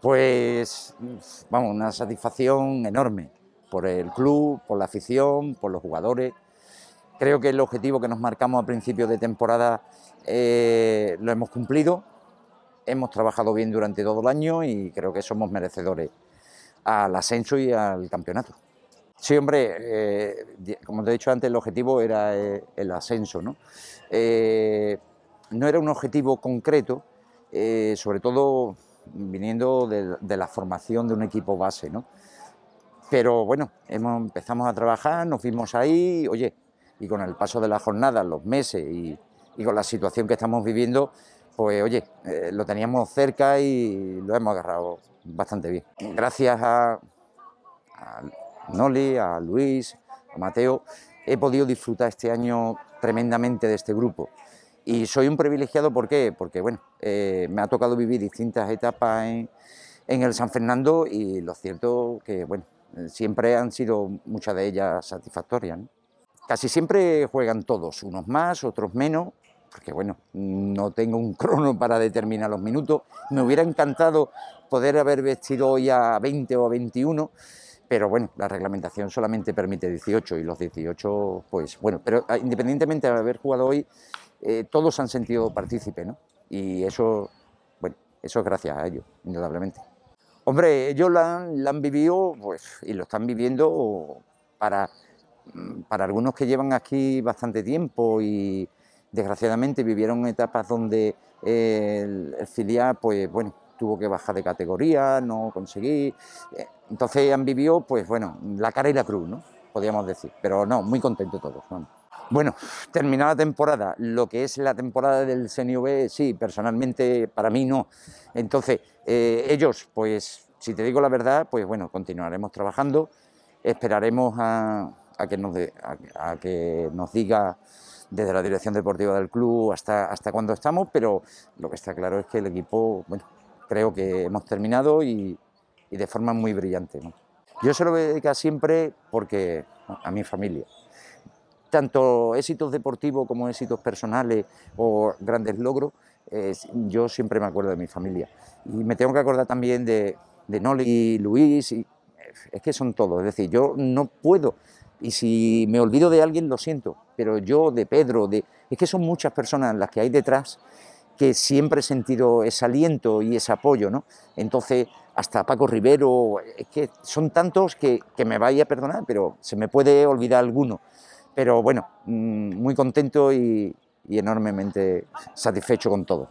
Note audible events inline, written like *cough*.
Pues, vamos, una satisfacción enorme por el club, por la afición, por los jugadores. Creo que el objetivo que nos marcamos a principio de temporada eh, lo hemos cumplido. Hemos trabajado bien durante todo el año y creo que somos merecedores al ascenso y al campeonato. Sí, hombre, eh, como te he dicho antes, el objetivo era eh, el ascenso. No, no era un objetivo concreto, sobre todo viniendo de, la formación de un equipo base, Pero bueno, empezamos a trabajar, nos fuimos ahí, oye, y con el paso de la jornada, los meses y, con la situación que estamos viviendo, pues oye, eh, lo teníamos cerca y lo hemos agarrado bastante bien. Gracias a Noli, a Luis, a Mateo, he podido disfrutar este año tremendamente de este grupo. Y soy un privilegiado, ¿por qué? Porque, bueno, eh, me ha tocado vivir distintas etapas en, el San Fernando y lo cierto que, bueno, siempre han sido muchas de ellas satisfactorias. Casi siempre juegan todos, unos más, otros menos, porque, bueno, no tengo un *laughs* crono para determinar los minutos. Me hubiera encantado poder haber vestido hoy a 20 o a 21, pero bueno, la reglamentación solamente permite 18 y los 18, pues bueno, pero ah, independientemente de haber jugado hoy, eh, todos han sentido partícipe, ¿no? Y eso, bueno, eso es gracias a ellos, indudablemente. Hombre, ellos la han, vivido pues, y lo están viviendo para, para algunos que llevan aquí bastante tiempo y desgraciadamente vivieron etapas donde eh, el, filial, pues bueno, tuvo que bajar de categoría, no conseguí. Eh, entonces han vivido, pues bueno, la cara y la cruz, ¿no? Podríamos decir. Pero no, muy contento todos. Vamos. Bueno, terminada la temporada, lo que es la temporada del Senior sí, personalmente para mí no. Entonces, eh, ellos, pues, si te digo la verdad, pues bueno, continuaremos trabajando, esperaremos a, que, nos diga desde la dirección deportiva del club hasta, hasta cuándo estamos, pero lo que está claro es que el equipo, bueno, creo que hemos terminado y, de forma muy brillante. Yo se lo dedico siempre porque, a mi familia tanto éxitos deportivos como éxitos personales o grandes logros, yo siempre me acuerdo de mi familia. Y me tengo que acordar también de, de Noli y Luis, y, es que son todos, es decir, yo no puedo, y si me olvido de alguien lo siento, pero yo de Pedro, de, es que son muchas personas las que hay detrás que siempre he sentido ese aliento y ese apoyo, ¿no? Entonces, hasta Paco Rivero, es que son tantos que, que me vaya a perdonar, pero se me puede olvidar alguno pero bueno, mm, muy contento y, enormemente satisfecho con todo.